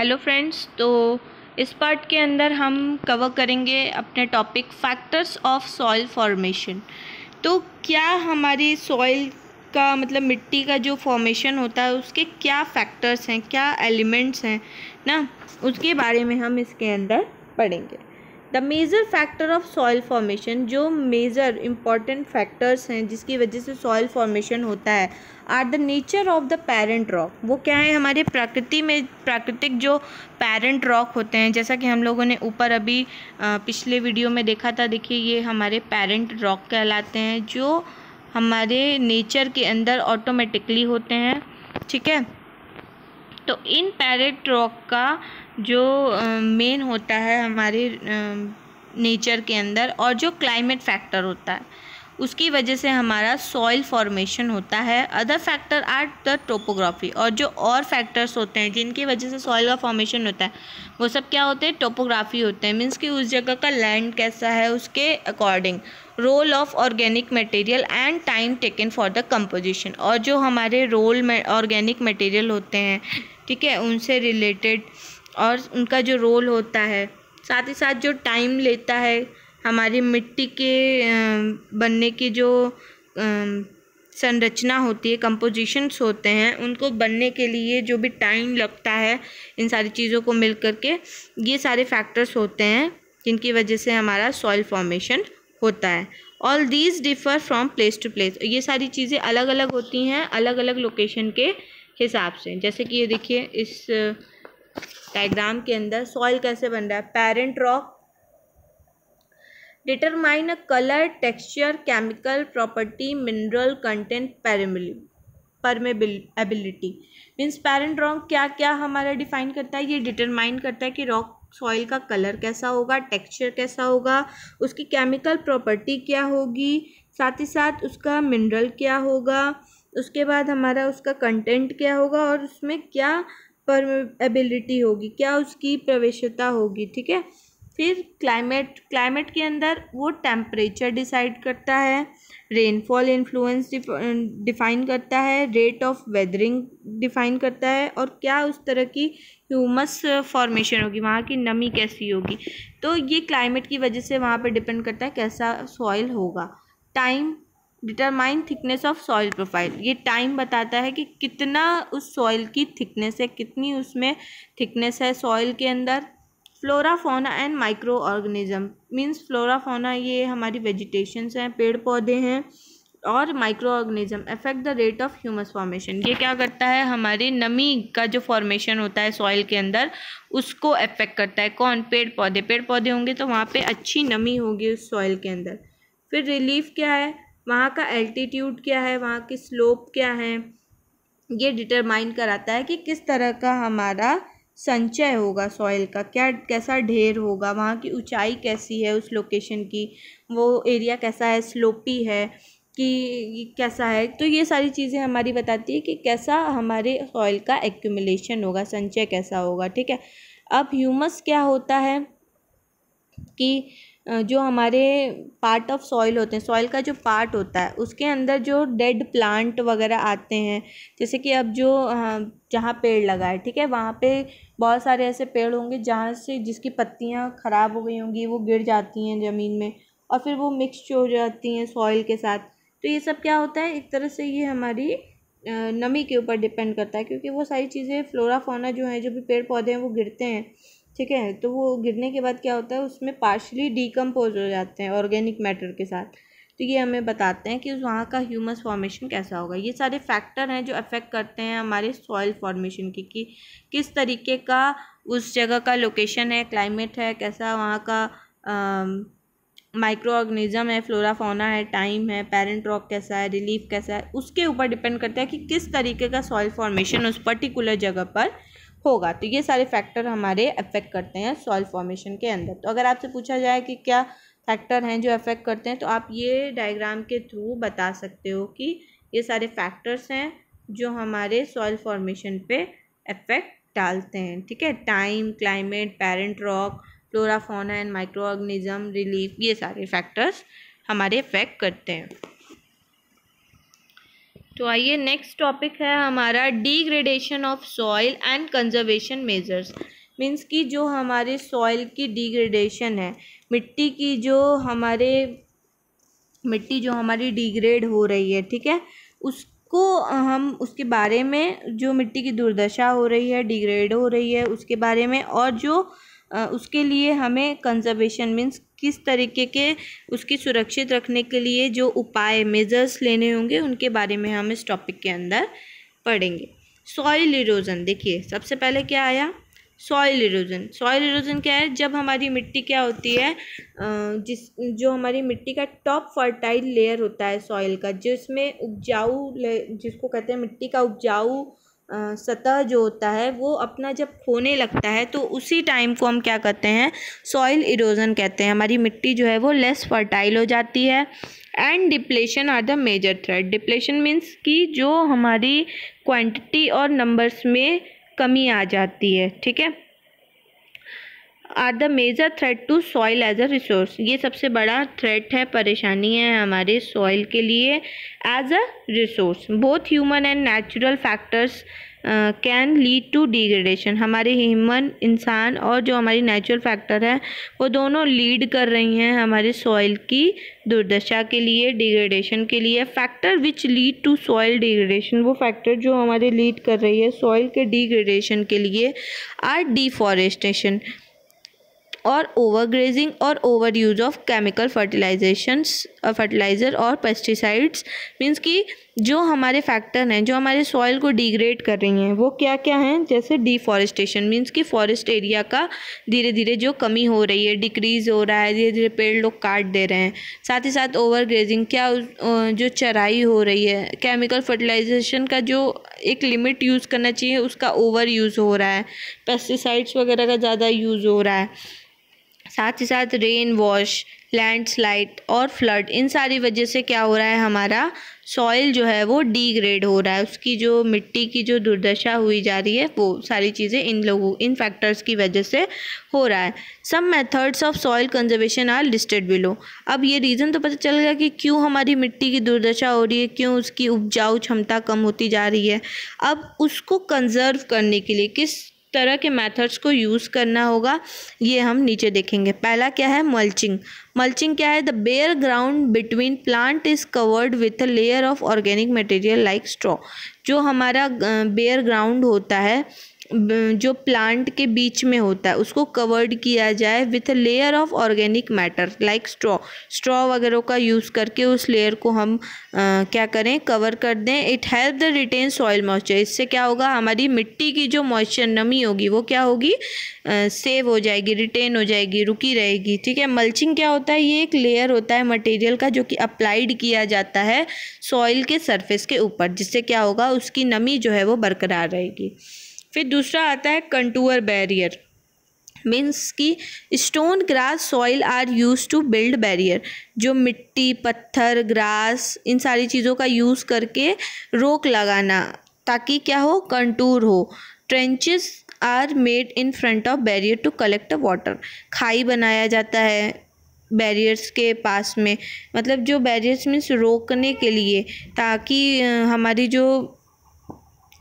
hello friends तो इस part के अंदर हम कवर करेंगे अपने topic factors of soil formation तो क्या हमारी सॉइल का मतलब मिट्टी का जो फॉर्मेशन होता है उसके क्या फैक्टर्स हैं क्या एलिमेंट्स हैं ना उसके बारे में हम इसके अंदर पढ़ेंगे the major factor of soil formation जो मेज़र इंपॉर्टेंट फैक्टर्स हैं जिसकी वजह से सॉइल फॉर्मेशन होता है are the nature of the parent rock वो क्या है हमारे प्रकृति में प्राकृतिक जो पेरेंट रॉक होते हैं जैसा कि हम लोगों ने ऊपर अभी पिछले वीडियो में देखा था देखिए ये हमारे पेरेंट रॉक कहलाते हैं जो हमारे नेचर के अंदर ऑटोमेटिकली होते हैं ठीक है तो इन पैरेट रॉक का जो मेन होता है हमारे नेचर के अंदर और जो क्लाइमेट फैक्टर होता है उसकी वजह से हमारा सॉइल फॉर्मेशन होता है other factor are the topography और जो और फैक्टर्स होते हैं जिनकी वजह से सॉइल का फॉर्मेशन होता है वो सब क्या होते हैं टोपोग्राफी होते हैं मीन्स कि उस जगह का लैंड कैसा है उसके according role of organic material and time taken for the composition और जो हमारे रोल में ऑर्गेनिक मटेरियल होते हैं ठीक है उनसे रिलेटेड और उनका जो रोल होता है साथ ही साथ जो टाइम लेता है हमारी मिट्टी के बनने की जो संरचना होती है कंपोजिशंस होते हैं उनको बनने के लिए जो भी टाइम लगता है इन सारी चीज़ों को मिल कर के ये सारे फैक्टर्स होते हैं जिनकी वजह से हमारा सॉइल फॉर्मेशन होता है all these differ from place to place ये सारी चीज़ें अलग अलग होती हैं अलग अलग लोकेशन के हिसाब से जैसे कि ये देखिए इस डायग्राम के अंदर सॉइल कैसे बन रहा है parent rock determine a colour texture chemical property mineral content permeability permeability means parent rock क्या क्या हमारा डिफाइन करता है ये डिटरमाइन करता है कि रॉक सॉइल का कलर कैसा होगा टेक्सचर कैसा होगा उसकी केमिकल प्रॉपर्टी क्या होगी साथ ही साथ उसका मिनरल क्या होगा उसके बाद हमारा उसका कंटेंट क्या होगा और उसमें क्या परमेबिलिटी होगी क्या उसकी प्रवेशता होगी ठीक है फिर क्लाइमेट क्लाइमेट के अंदर वो टेम्परेचर डिसाइड करता है रेनफॉल इन्फ्लुएंस डिफाइन करता है रेट ऑफ वेदरिंग डिफाइन करता है और क्या उस तरह की ह्यूमस फॉर्मेशन होगी वहाँ की नमी कैसी होगी तो ये क्लाइमेट की वजह से वहाँ पर डिपेंड करता है कैसा सॉइल होगा time determine thickness of soil profile ये टाइम बताता है कि कितना उस सॉइल की थिकनेस है कितनी उसमें थिकनेस है सॉइल के अंदर flora fauna and micro organism means flora fauna ये हमारी वेजिटेशंस हैं पेड़ पौधे हैं और micro organism affect the rate of humus formation ये क्या करता है हमारी नमी का जो फॉर्मेशन होता है सॉइल के अंदर उसको अफेक्ट करता है कौन पेड़ पौधे पेड़ पौधे होंगे तो वहाँ पे अच्छी नमी होगी उस सॉइल के अंदर फिर रिलीफ क्या है वहाँ का एल्टीट्यूड क्या है वहाँ की स्लोप क्या है ये डिटरमाइन कराता है कि किस तरह का हमारा संचय होगा सॉइल का क्या कैसा ढेर होगा वहाँ की ऊंचाई कैसी है उस लोकेशन की वो एरिया कैसा है स्लोपी है कि कैसा है तो ये सारी चीज़ें हमारी बताती है कि कैसा हमारे सॉइल का एक्यूमलेशन होगा संचय कैसा होगा ठीक है अब ह्यूमस क्या होता है कि जो हमारे पार्ट ऑफ सॉइल होते हैं सॉइल का जो पार्ट होता है उसके अंदर जो डेड प्लांट वगैरह आते हैं जैसे कि अब जो जहाँ पेड़ लगा है ठीक है वहाँ पे बहुत सारे ऐसे पेड़ होंगे जहाँ से जिसकी पत्तियाँ ख़राब हो गई होंगी वो गिर जाती हैं ज़मीन में और फिर वो मिक्स हो जाती हैं सॉइल के साथ तो ये सब क्या होता है एक तरह से ये हमारी नमी के ऊपर डिपेंड करता है क्योंकि वो सारी चीज़ें फ्लोरा फोना जो हैं जो भी पेड़ पौधे हैं वो गिरते हैं ठीक है तो वो गिरने के बाद क्या होता है उसमें पार्शली डिकम्पोज हो जाते हैं ऑर्गेनिक मैटर के साथ तो ये हमें बताते हैं कि वहाँ का ह्यूमस फॉर्मेशन कैसा होगा ये सारे फैक्टर हैं जो अफेक्ट करते हैं हमारे सॉइल फॉर्मेशन की कि किस तरीके का उस जगह का लोकेशन है क्लाइमेट है कैसा वहाँ का माइक्रो ऑर्गेनिज्म है फ्लोरा फोना है टाइम है पेरेंट रॉक कैसा है रिलीफ कैसा है उसके ऊपर डिपेंड करता है कि किस तरीके का सॉइल फॉर्मेशन उस पर्टिकुलर जगह पर होगा तो ये सारे फैक्टर हमारे अफेक्ट करते हैं सॉइल फॉर्मेशन के अंदर तो अगर आपसे पूछा जाए कि क्या फैक्टर हैं जो अफेक्ट करते हैं तो आप ये डायग्राम के थ्रू बता सकते हो कि ये सारे फैक्टर्स हैं जो हमारे सॉइल फॉर्मेशन पे अफेक्ट डालते हैं ठीक है time climate parent rock flora fauna and micro organism relief ये सारे फैक्टर्स हमारे इफेक्ट करते हैं तो आइए नेक्स्ट टॉपिक है हमारा degradation of soil and conservation measures means की जो हमारे सॉइल की डिग्रेडेशन है मिट्टी की जो हमारे मिट्टी जो हमारी डिग्रेड हो रही है ठीक है उसको हम उसके बारे में जो मिट्टी की दुर्दशा हो रही है डिग्रेड हो रही है उसके बारे में और जो उसके लिए हमें कंज़र्वेशन मीन्स किस तरीके के उसकी सुरक्षित रखने के लिए जो उपाय मेजर्स लेने होंगे उनके बारे में हम इस टॉपिक के अंदर पढ़ेंगे सॉइल इरोजन देखिए सबसे पहले क्या आया सॉइल इरोजन सॉइल इरोजन क्या है जब हमारी मिट्टी क्या होती है जिस जो हमारी मिट्टी का टॉप फर्टाइल लेयर होता है सॉइल का जिसमें उपजाऊ जिसको कहते हैं मिट्टी का उपजाऊ सतह जो होता है वो अपना जब खोने लगता है तो उसी टाइम को हम क्या कहते हैं सॉइल इरोजन कहते हैं हमारी मिट्टी जो है वो लेस फर्टाइल हो जाती है and depletion are the major threat depletion means कि जो हमारी क्वांटिटी और नंबर्स में कमी आ जाती है ठीक है are the major threat to soil as a resource ये सबसे बड़ा थ्रेट है परेशानी है हमारे सॉइल के लिए as a resource both human and natural factors can lead to degradation हमारे ह्यूमन इंसान और जो हमारी नेचुरल फैक्टर है वो दोनों लीड कर रही हैं हमारे सॉइल की दुर्दशा के लिए डिग्रेडेशन के लिए factor which lead to soil degradation वो फैक्टर जो हमारे लीड कर रही है सॉइल के डिग्रेडेशन के लिए आर डिफॉरेस्टेशन और ओवर ग्रेजिंग और overuse of chemical fertilization fertilizer और पेस्टिसाइड्स मीन्स कि जो हमारे फैक्टर हैं जो हमारे सॉइल को डिग्रेड कर रही हैं वो क्या क्या हैं जैसे डिफॉरेस्टेशन मीन्स कि फॉरेस्ट एरिया का धीरे धीरे जो कमी हो रही है डिक्रीज़ हो रहा है धीरे धीरे पेड़ लोग काट दे रहे हैं साथ ही साथ ओवर ग्रेजिंग क्या जो चराई हो रही है केमिकल फर्टिलाइजेशन का जो एक लिमिट यूज़ करना चाहिए उसका ओवर यूज़ हो रहा है पेस्टिसाइड्स वगैरह का ज़्यादा यूज़ हो रहा है साथ ही साथ रेन वॉश लैंडस्लाइड और फ्लड इन सारी वजह से क्या हो रहा है हमारा सॉइल जो है वो डीग्रेड हो रहा है उसकी जो मिट्टी की जो दुर्दशा हुई जा रही है वो सारी चीज़ें इन लोगों इन फैक्टर्स की वजह से हो रहा है some methods of soil conservation are listed below अब ये रीज़न तो पता चल गया कि क्यों हमारी मिट्टी की दुर्दशा हो रही है क्यों उसकी उपजाऊ क्षमता कम होती जा रही है अब उसको कंजर्व करने के लिए किस तरह के मेथड्स को यूज़ करना होगा ये हम नीचे देखेंगे पहला क्या है मल्चिंग मल्चिंग क्या है the bare ground between plant is covered with a layer of organic material like straw जो हमारा बेयर ग्राउंड होता है जो प्लांट के बीच में होता है उसको कवर्ड किया जाए with layer of organic matter like straw straw वगैरह का यूज़ करके उस लेयर को हम आ, क्या करें कवर कर दें it help the retain soil moisture इससे क्या होगा हमारी मिट्टी की जो मॉइस्चर नमी होगी वो क्या होगी सेव हो जाएगी रिटेन हो जाएगी रुकी रहेगी ठीक है मल्चिंग क्या होता है ये एक लेयर होता है मटेरियल का जो कि अप्लाइड किया जाता है सॉइल के सरफेस के ऊपर जिससे क्या होगा उसकी नमी जो है वो बरकरार रहेगी फिर दूसरा आता है कंटूअर बैरियर मीन्स कि stone grass soil are use to build barrier जो मिट्टी पत्थर ग्रास इन सारी चीज़ों का यूज़ करके रोक लगाना ताकि क्या हो कंटूर हो trenches are made in front of barrier to collect water खाई बनाया जाता है बैरियर्स के पास में मतलब जो बैरियर्स मीन्स रोकने के लिए ताकि हमारी जो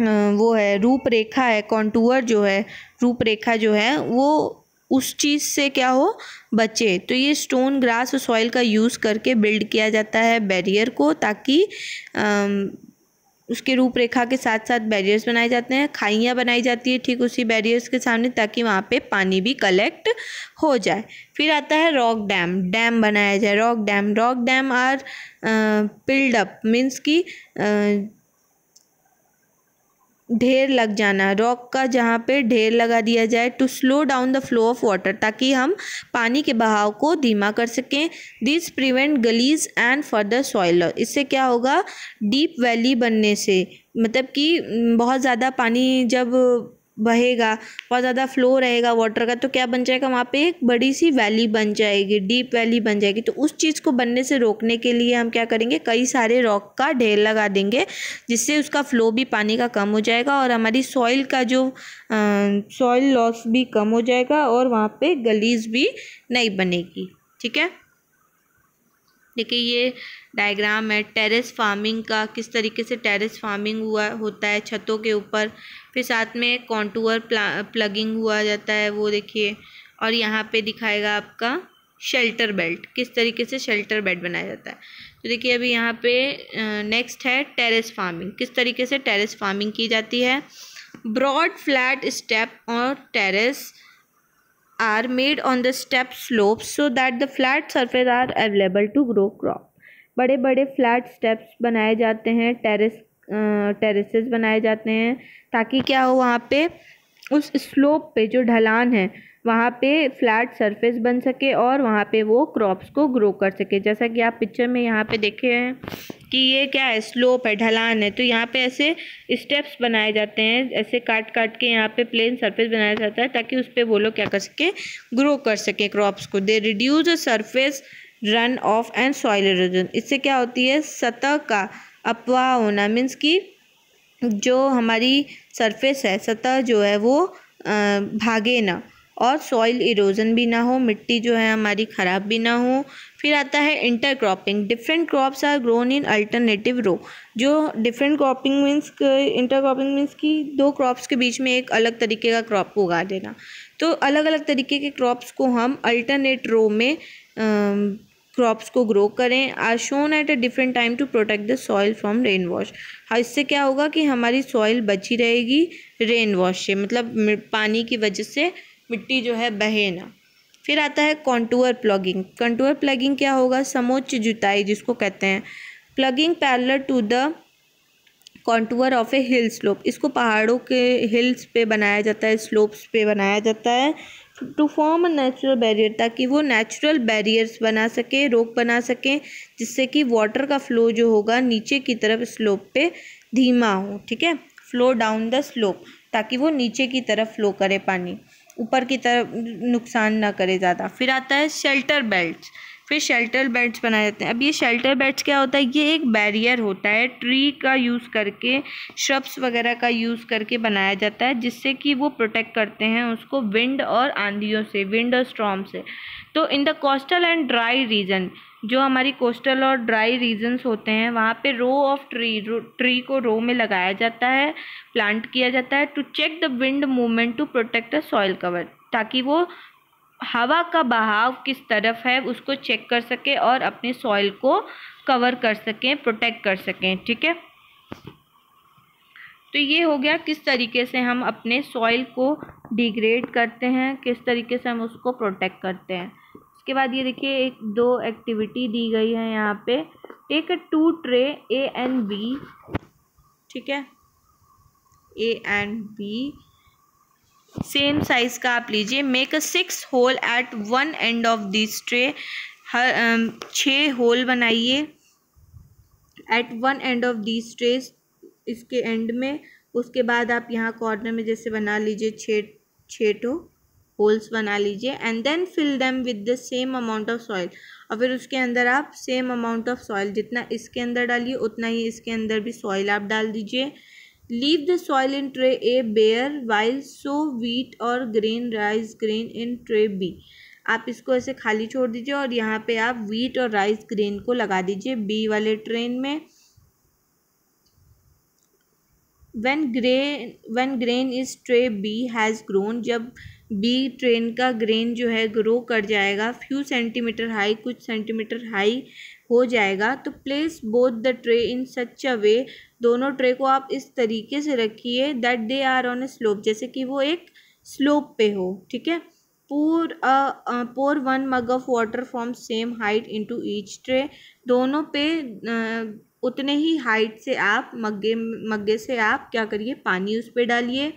वो है रूप रेखा है कॉन्टूअर जो है रूप रेखा जो है वो उस चीज़ से क्या हो बचे तो ये स्टोन ग्रास और सॉइल का यूज़ करके बिल्ड किया जाता है बैरियर को ताकि उसके रूप रेखा के साथ साथ बैरियर्स बनाए जाते हैं खाइयाँ बनाई जाती है ठीक उसी बैरियर्स के सामने ताकि वहाँ पे पानी भी कलेक्ट हो जाए फिर आता है रॉक डैम डैम बनाया जाए rock dam rock dam are build up means की ढेर लग जाना रॉक का जहाँ पे ढेर लगा दिया जाए to slow down the flow of water ताकि हम पानी के बहाव को धीमा कर सकें this prevent gullies and further soil इससे क्या होगा डीप वैली बनने से मतलब कि बहुत ज़्यादा पानी जब बहेगा बहुत ज़्यादा फ्लो रहेगा वाटर का तो क्या बन जाएगा वहाँ पे एक बड़ी सी वैली बन जाएगी डीप वैली बन जाएगी तो उस चीज़ को बनने से रोकने के लिए हम क्या करेंगे कई सारे रॉक का ढेर लगा देंगे जिससे उसका फ्लो भी पानी का कम हो जाएगा और हमारी सॉइल का जो सॉइल लॉस भी कम हो जाएगा और वहाँ पर गलीज भी नहीं बनेगी ठीक है देखिए ये डायग्राम है टेरेस फार्मिंग का किस तरीके से टेरेस फार्मिंग हुआ होता है छतों के ऊपर फिर साथ में कॉन्टूअर प्लगिंग हुआ जाता है वो देखिए और यहाँ पे दिखाएगा आपका शेल्टर बेल्ट किस तरीके से शेल्टर बेल्ट बनाया जाता है तो देखिए अभी यहाँ पे नेक्स्ट है टेरेस फार्मिंग किस तरीके से टेरेस फार्मिंग की जाती है ब्रॉड फ्लैट स्टेप और terrace are made on the step slopes so that the flat surface are available to grow crop बड़े बड़े फ्लैट स्टेप्स बनाए जाते हैं टेरेस टेरेस बनाए जाते हैं ताकि क्या हो वहाँ पे उस स्लोप पे जो ढलान है वहाँ पे फ्लैट सरफेस बन सके और वहाँ पे वो क्रॉप्स को ग्रो कर सके जैसा कि आप पिक्चर में यहाँ पे देखे हैं कि ये क्या है स्लोप है ढलान है तो यहाँ पे ऐसे स्टेप्स बनाए जाते हैं ऐसे काट काट के यहाँ पे प्लेन सरफेस बनाया जाता है ताकि उस पर वो लोग क्या कर सकें ग्रो कर सकें क्रॉप्स को they reduce surface run off and soil erosion इससे क्या होती है सतह का अपवाह होना मीन्स कि जो हमारी सरफेस है सतह जो है वो भागे ना और सॉइल इरोजन भी ना हो मिट्टी जो है हमारी ख़राब भी ना हो फिर आता है intercropping different crops are grown in alternative row जो different cropping means intercropping means की दो क्रॉप्स के बीच में एक अलग तरीके का क्रॉप को उगा देना तो अलग अलग तरीके के क्रॉप्स को हम अल्टरनेट रो में क्रॉप्स को ग्रो करें are sown at a different time to protect the soil from rain wash हाँ इससे क्या होगा कि हमारी सॉइल बची रहेगी रेन वॉश से मतलब पानी की वजह से मिट्टी जो है बहे ना फिर आता है कॉन्टूअर प्लगिंग कंटूअर प्लगिंग क्या होगा समोच्च जुताई जिसको कहते हैं ploughing parallel to the contour of a hill slope इसको पहाड़ों के हिल्स पे बनाया जाता है स्लोप्स पे बनाया जाता है to form a natural barrier ताकि वो नेचुरल बैरियर्स बना सके रोक बना सकें जिससे कि वाटर का फ्लो जो होगा नीचे की तरफ स्लोप पे धीमा हो ठीक है फ्लो डाउन द स्लोप ताकि वो नीचे की तरफ फ्लो करे पानी ऊपर की तरफ नुकसान ना करे ज़्यादा फिर आता है शेल्टर बेल्ट फिर शेल्टर बेल्ट बनाए जाते हैं अब ये शेल्टर बेल्ट क्या होता है ये एक बैरियर होता है ट्री का यूज़ करके श्रब्स वगैरह का यूज़ करके बनाया जाता है जिससे कि वो प्रोटेक्ट करते हैं उसको विंड और आंधियों से विंड और स्ट्रॉम से तो in the coastal and dry region जो हमारी कोस्टल और ड्राई रीजन्स होते हैं वहाँ पे रो ऑफ ट्री ट्री को रो में लगाया जाता है प्लांट किया जाता है to check the wind movement to protect the soil cover ताकि वो हवा का बहाव किस तरफ है उसको चेक कर सके और अपने सॉइल को कवर कर सकें प्रोटेक्ट कर सकें ठीक है तो ये हो गया किस तरीके से हम अपने सॉइल को डिग्रेड करते हैं किस तरीके से हम उसको प्रोटेक्ट करते हैं उसके बाद ये देखिए एक दो एक्टिविटी दी गई है यहाँ पे take a two tray A and B ठीक है A and B same size का आप लीजिए make a six hole at one end of this tray हर छः होल बनाइए at one end of this tray इसके एंड में उसके बाद आप यहाँ कॉर्नर में जैसे बना लीजिए छः छः ठो होल्स बना लीजिए and then fill them with the same amount of soil और फिर उसके अंदर आप सेम अमाउंट ऑफ सॉइल जितना इसके अंदर डालिए उतना ही इसके अंदर भी सॉइल आप डाल दीजिए leave the soil in tray A bare while sow wheat और grain rice grain in tray B आप इसको ऐसे खाली छोड़ दीजिए और यहाँ पे आप वीट और राइस ग्रेन को लगा दीजिए बी वाले ट्रेन में when grain when grain is tray B has grown जब बी ट्रेन का ग्रेन जो है ग्रो कर जाएगा फ्यू सेंटीमीटर हाई कुछ सेंटीमीटर हाई हो जाएगा तो place both the tray in such a way दोनों ट्रे को आप इस तरीके से रखिए that they are on a slope जैसे कि वो एक स्लोप पे हो ठीक है pour pour one mug of water from same height in to into each दोनों पे uh, उतने ही हाइट से आप मग्गे मग्गे से आप क्या करिए पानी उस पर डालिए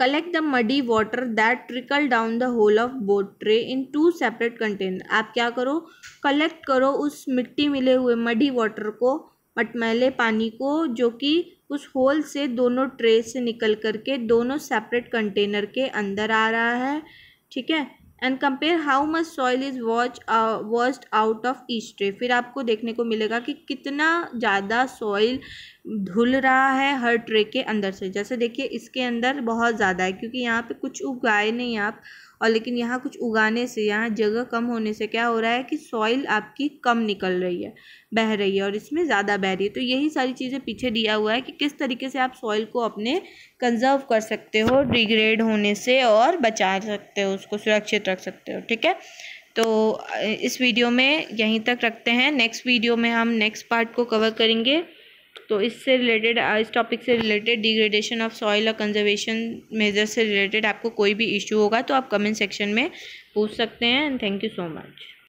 collect the muddy water that trickle down the hole of both tray into separate container आप क्या करो कलेक्ट करो उस मिट्टी मिले हुए मडी वाटर को मटमैले पानी को जो कि उस होल से दोनों ट्रे से निकल करके दोनों सेपरेट कंटेनर के अंदर आ रहा है ठीक है and compare how much soil is washed out of ईस्ट्रे ट्रे फिर आपको देखने को मिलेगा कि कितना ज़्यादा सॉइल धुल रहा है हर ट्रे के अंदर से जैसे देखिए इसके अंदर बहुत ज़्यादा है क्योंकि यहाँ पे कुछ उगाए नहीं आप और लेकिन यहाँ कुछ उगाने से यहाँ जगह कम होने से क्या हो रहा है कि सॉइल आपकी कम निकल रही है बह रही है और इसमें ज़्यादा बह रही है तो यही सारी चीज़ें पीछे दिया हुआ है कि किस तरीके से आप सॉइल को अपने कंजर्व कर सकते हो डिग्रेड होने से और बचा सकते हो उसको सुरक्षित रख सकते हो ठीक है तो इस वीडियो में यहीं तक रखते हैं नेक्स्ट वीडियो में हम नेक्स्ट पार्ट को कवर करेंगे तो इससे रिलेटेड uh, इस टॉपिक से रिलेटेड डिग्रेडेशन ऑफ सॉइल और कंजर्वेशन मेजर से रिलेटेड आपको कोई भी इशू होगा तो आप कमेंट सेक्शन में पूछ सकते हैं and thank you so much